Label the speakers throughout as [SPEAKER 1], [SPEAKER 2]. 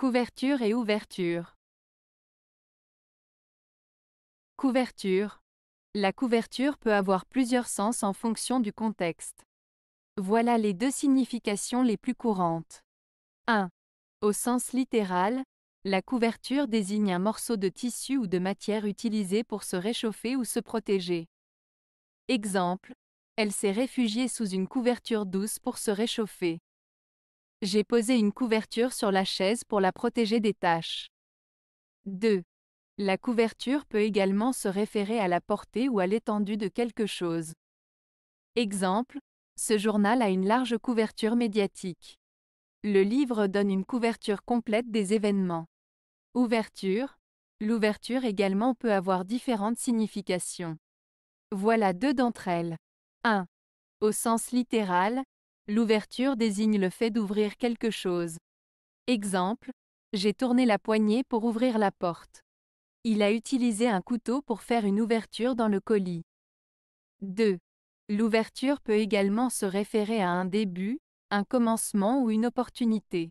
[SPEAKER 1] Couverture et ouverture. Couverture. La couverture peut avoir plusieurs sens en fonction du contexte. Voilà les deux significations les plus courantes. 1. Au sens littéral, la couverture désigne un morceau de tissu ou de matière utilisé pour se réchauffer ou se protéger. Exemple, elle s'est réfugiée sous une couverture douce pour se réchauffer. J'ai posé une couverture sur la chaise pour la protéger des taches. 2. La couverture peut également se référer à la portée ou à l'étendue de quelque chose. Exemple, ce journal a une large couverture médiatique. Le livre donne une couverture complète des événements. Ouverture. L'ouverture également peut avoir différentes significations. Voilà deux d'entre elles. 1. Au sens littéral, L'ouverture désigne le fait d'ouvrir quelque chose. Exemple, j'ai tourné la poignée pour ouvrir la porte. Il a utilisé un couteau pour faire une ouverture dans le colis. 2. L'ouverture peut également se référer à un début, un commencement ou une opportunité.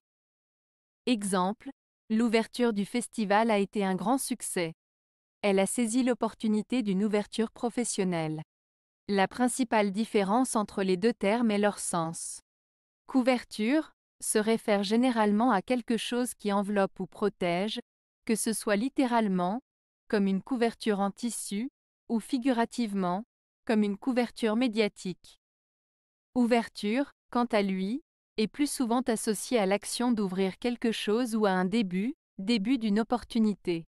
[SPEAKER 1] Exemple, l'ouverture du festival a été un grand succès. Elle a saisi l'opportunité d'une ouverture professionnelle. La principale différence entre les deux termes est leur sens. Couverture se réfère généralement à quelque chose qui enveloppe ou protège, que ce soit littéralement, comme une couverture en tissu, ou figurativement, comme une couverture médiatique. Ouverture, quant à lui, est plus souvent associée à l'action d'ouvrir quelque chose ou à un début, début d'une opportunité.